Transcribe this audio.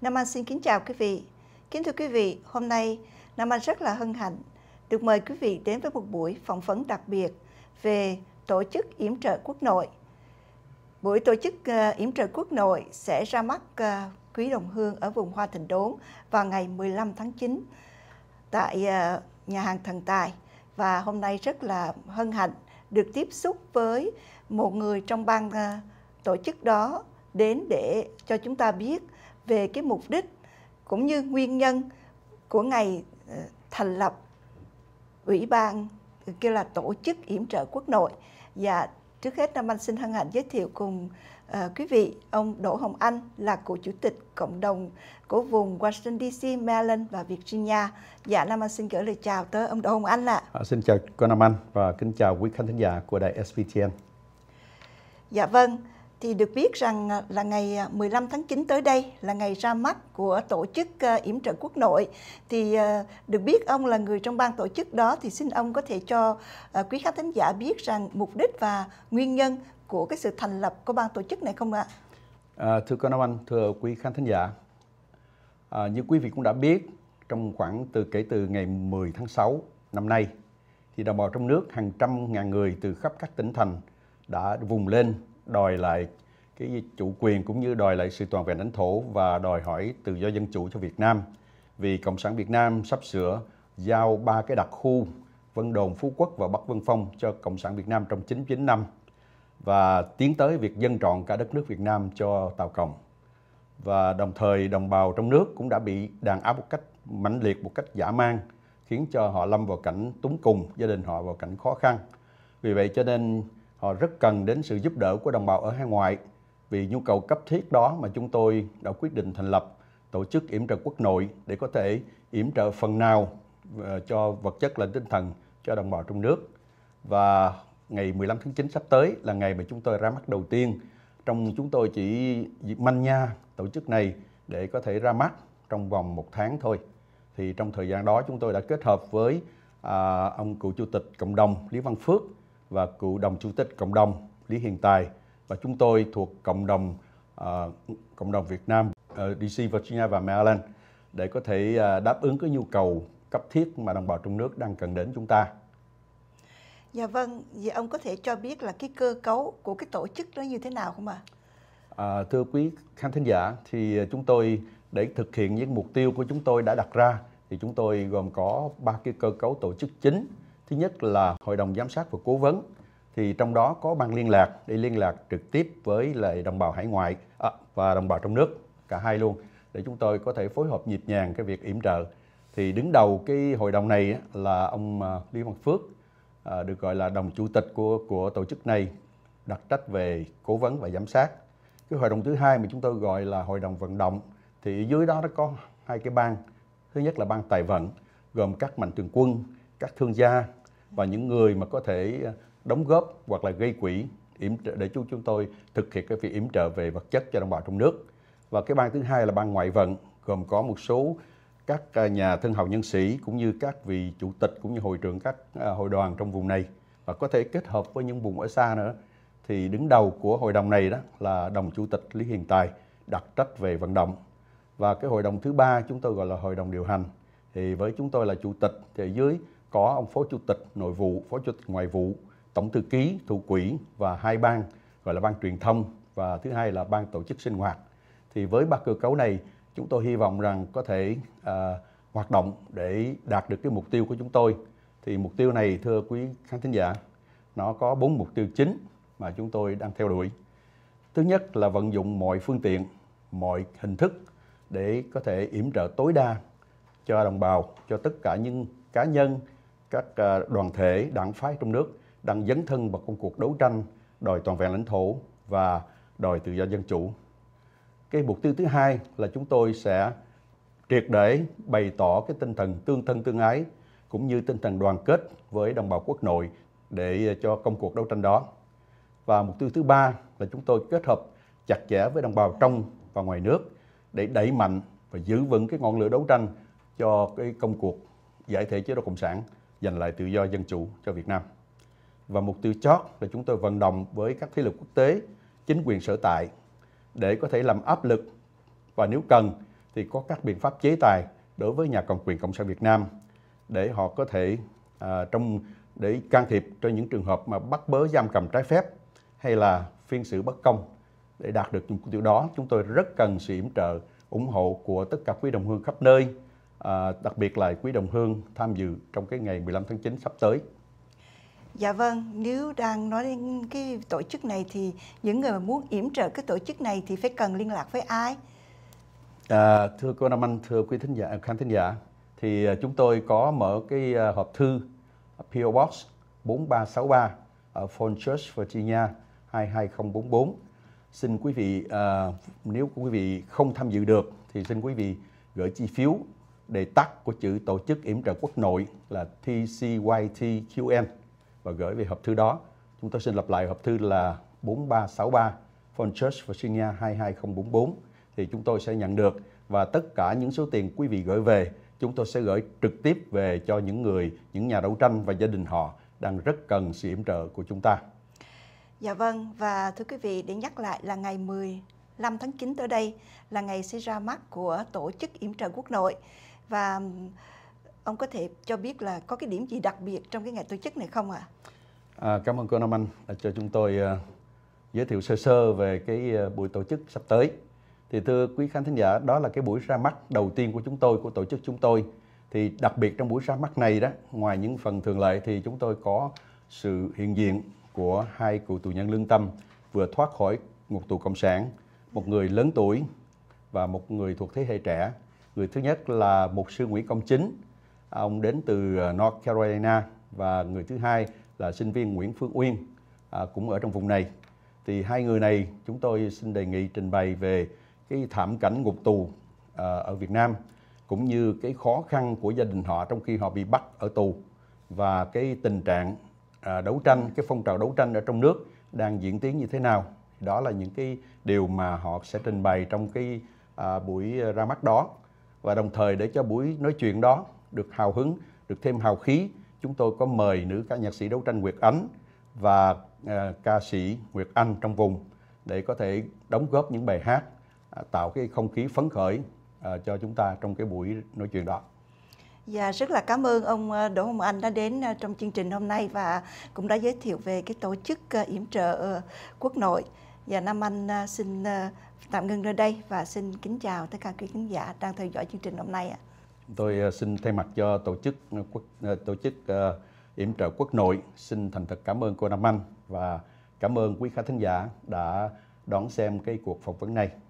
Nam Anh xin kính chào quý vị. Kính thưa quý vị, hôm nay Nam Anh rất là hân hạnh được mời quý vị đến với một buổi phỏng vấn đặc biệt về tổ chức yểm trợ quốc nội. Buổi tổ chức ờ, yểm trợ quốc nội sẽ ra mắt ờ, quý đồng hương ở vùng Hoa Thịnh Đốn vào ngày 15 tháng 9 tại ờ, nhà hàng Thần Tài. Và hôm nay rất là hân hạnh được tiếp xúc với một người trong ban tổ chức đó đến để cho chúng ta biết về cái mục đích cũng như nguyên nhân của ngày ờ, thành lập ủy ban kêu là tổ chức yểm trợ quốc nội và trước hết nam anh xin hân hạnh giới thiệu cùng uh, quý vị ông Đỗ Hồng Anh là cựu chủ tịch cộng đồng của vùng Washington DC, Maryland và Virginia. Dạ Nam Anh xin gửi lời chào tới ông Đỗ Hồng Anh ạ. À. À, xin chào cô Nam Anh và kính chào quý khán thính giả của đài SPTN. Dạ vâng, thì được biết rằng à, là ngày 15 à, tháng 9 tới đây là ngày ra mắt của tổ chức à, yểm trợ quốc nội. Thì được biết ông là người trong ban tổ chức đó thì xin ông có thể cho quý khán thính giả biết rằng mục đích và nguyên nhân của cái sự thành lập của ban tổ chức này không ạ? À, thưa cô Nam Anh, thưa quý khán thính giả, à, như quý vị cũng đã biết, trong khoảng từ kể từ ngày 10 tháng 6 năm nay, thì đồng bào trong nước hàng trăm ngàn người từ khắp các tỉnh thành đã vùng lên đòi lại cái chủ quyền cũng như đòi lại sự toàn vẹn lãnh thổ và đòi hỏi tự do dân chủ cho Việt Nam. Vì Cộng sản Việt Nam sắp sửa giao ba cái đặc khu Vân Đồn, Phú Quốc và Bắc Vân Phong cho Cộng sản Việt Nam trong 99 năm và tiến tới việc dân trọn cả đất nước Việt Nam cho Tàu Cộng. Và đồng thời đồng bào trong nước cũng đã bị đàn áp một cách mãnh liệt, một cách giả mang khiến cho họ lâm vào cảnh túng cùng, gia đình họ vào cảnh khó khăn. Vì vậy cho nên họ rất cần đến sự giúp đỡ của đồng bào ở hải ngoại. Vì nhu cầu cấp thiết đó mà chúng tôi đã quyết định thành lập tổ chức yểm trợ quốc nội để có thể yểm trợ phần nào ờ, cho vật chất lẫn tinh thần cho đồng bào trong nước. Và ngày 15 tháng 9 sắp tới là ngày mà chúng tôi ra mắt đầu tiên. Trong chúng tôi chỉ manh nha tổ chức này để có thể ra mắt trong vòng một tháng thôi. Thì trong thời gian đó chúng tôi đã kết hợp với à, ông cựu chủ tịch cộng đồng Lý Văn Phước và cựu đồng chủ tịch cộng đồng Lý Hiền Tài và chúng tôi thuộc cộng đồng uh, cộng đồng Việt Nam ở ờ, DC, Virginia và Maryland để có thể uh, đáp ứng cái nhu cầu cấp thiết mà đồng bào trong nước đang cần đến chúng ta. Dạ vâng, vậy ông có thể cho biết là cái cơ cấu của cái tổ chức nó như thế nào không ạ? À? thưa quý khán thính giả, thì chúng tôi để thực hiện những mục tiêu của chúng tôi đã đặt ra thì chúng tôi gồm có ba cái cơ cấu tổ chức chính Thứ nhất là hội đồng giám sát và cố vấn thì trong đó có ban liên lạc để liên lạc trực tiếp với lại đồng bào hải ngoại à, và đồng bào trong nước cả hai luôn để chúng tôi có thể phối hợp nhịp nhàng cái việc yểm trợ. Thì đứng đầu cái hội đồng này là ông à, Lý Văn Phước à, được gọi là đồng chủ tịch của của tổ chức này đặt trách về cố vấn và giám sát. Cái hội đồng thứ hai mà chúng tôi gọi là hội đồng vận động thì dưới đó nó có hai cái ban. Thứ nhất là ban tài vận gồm các mạnh thường quân, các thương gia, và những người mà có thể ờ, đóng góp hoặc là gây quỹ yểm để chúng chúng tôi thực hiện cái việc yểm trợ về vật chất cho đồng bào trong nước và cái ban thứ hai là ban ngoại vận gồm có một số các ờ, nhà thân hậu nhân sĩ cũng như các vị chủ tịch cũng như hội trưởng các ờ, hội đoàn trong vùng này và có thể kết hợp với những vùng ở xa nữa thì đứng đầu của hội đồng này đó là đồng chủ tịch Lý Hiền Tài đặc trách về vận động và cái hội đồng thứ ba chúng tôi gọi là hội đồng điều hành thì với chúng tôi là chủ tịch thì dưới có ông phó chủ tịch nội vụ, phó chủ tịch ngoại vụ, tổng thư ký, thủ quỹ và hai ban gọi là ban truyền thông và thứ hai là ban tổ chức sinh hoạt. Thì với ba cơ cấu này, chúng tôi hy vọng rằng có thể à, hoạt động để đạt được cái mục tiêu của chúng tôi. Thì mục tiêu này thưa quý khán thính giả, nó có bốn mục tiêu chính mà chúng tôi đang theo đuổi. Thứ nhất là vận dụng mọi phương tiện, mọi hình thức để có thể yểm trợ tối đa cho đồng bào, cho tất cả những cá nhân các ờ, đoàn thể đảng phái trong nước đang dấn thân vào công cuộc đấu tranh đòi toàn vẹn lãnh thổ và đòi tự do dân chủ. Cái mục tiêu thứ hai là chúng tôi sẽ triệt để bày tỏ cái tinh thần tương thân tương ái cũng như tinh thần đoàn kết với đồng bào quốc nội để cho công cuộc đấu tranh đó. Và mục tiêu thứ ba là chúng tôi kết hợp chặt chẽ với đồng bào trong và ngoài nước để đẩy mạnh và giữ vững cái ngọn lửa đấu tranh cho cái công cuộc giải thể chế độ cộng sản giành lại tự do dân chủ cho Việt Nam. Và mục tiêu chót là chúng tôi vận động với các thế lực quốc tế, chính quyền sở tại để có thể làm áp lực và nếu cần thì có các biện pháp chế tài đối với nhà cầm quyền Cộng sản Việt Nam để họ có thể à, trong để can thiệp cho những trường hợp mà bắt bớ giam cầm trái phép hay là phiên xử bất công để đạt được mục tiêu đó chúng tôi rất cần sự yểm trợ ủng hộ của tất cả quý đồng hương khắp nơi à, đặc biệt là quý đồng hương tham dự trong cái ngày 15 tháng 9 sắp tới. Dạ vâng, nếu đang nói đến cái tổ chức này thì những người mà muốn yểm trợ cái tổ chức này thì phải cần liên lạc với ai? À, thưa cô Nam Anh, thưa quý thính giả, à, khán thính giả, thì à, chúng tôi có mở cái à, hộp thư PO Box 4363 ở Fort Church, Virginia 22044. Xin quý vị, à, nếu quý vị không tham dự được thì xin quý vị gửi chi phiếu đề tắt của chữ Tổ chức Yểm trợ Quốc nội là TCYTQN và gửi về hộp thư đó. Chúng tôi xin lập lại hộp thư là 4363 Font Church Virginia 22044 thì chúng tôi sẽ nhận được và tất cả những số tiền quý vị gửi về chúng tôi sẽ gửi trực tiếp về cho những người, những nhà đấu tranh và gia đình họ đang rất cần sự yểm trợ của chúng ta. Dạ vâng, và thưa quý vị, để nhắc lại là ngày 15 tháng 9 tới đây là ngày sẽ ra mắt của Tổ chức Yểm trợ Quốc nội và ông có thể cho biết là có cái điểm gì đặc biệt trong cái ngày tổ chức này không ạ? À? À, cảm ơn cô Nam Anh đã cho chúng tôi uh, giới thiệu sơ sơ về cái uh, buổi tổ chức sắp tới. Thì thưa quý khán thính giả, đó là cái buổi ra mắt đầu tiên của chúng tôi, của tổ chức chúng tôi. Thì đặc biệt trong buổi ra mắt này đó, ngoài những phần thường lệ thì chúng tôi có sự hiện diện của hai cựu tù nhân lương tâm vừa thoát khỏi ngục tù cộng sản, một người lớn tuổi và một người thuộc thế hệ trẻ Người thứ nhất là mục sư Nguyễn Công Chính, ông đến từ ờ, North Carolina và người thứ hai là sinh viên Nguyễn Phương Uyên à, cũng ở trong vùng này. Thì hai người này chúng tôi xin đề nghị trình bày về cái thảm cảnh ngục tù ờ, ở Việt Nam cũng như cái khó khăn của gia đình họ trong khi họ bị bắt ở tù và cái tình trạng à, đấu tranh, cái phong trào đấu tranh ở trong nước đang diễn tiến như thế nào. Đó là những cái điều mà họ sẽ trình bày trong cái à, buổi ra mắt đó và đồng thời để cho buổi nói chuyện đó được hào hứng, được thêm hào khí, chúng tôi có mời nữ ca nhạc sĩ đấu tranh Nguyệt Ánh và uh, ca sĩ Nguyệt Anh trong vùng để có thể đóng góp những bài hát uh, tạo cái không khí phấn khởi uh, cho chúng ta trong cái buổi nói chuyện đó. Dạ, rất là cảm ơn ông Đỗ Hồng Anh đã đến trong chương trình hôm nay và cũng đã giới thiệu về cái tổ chức yểm trợ ờ, quốc nội. Và dạ, Nam Anh à, xin à, tạm ngưng nơi đây và xin kính chào tất cả quý khán giả đang theo dõi chương trình hôm nay ạ. Tôi à, xin thay mặt cho tổ chức quốc tổ chức yểm trợ quốc nội xin thành thật cảm ơn cô Nam Anh và cảm ơn quý khán thính giả đã đón xem cái cuộc phỏng vấn này.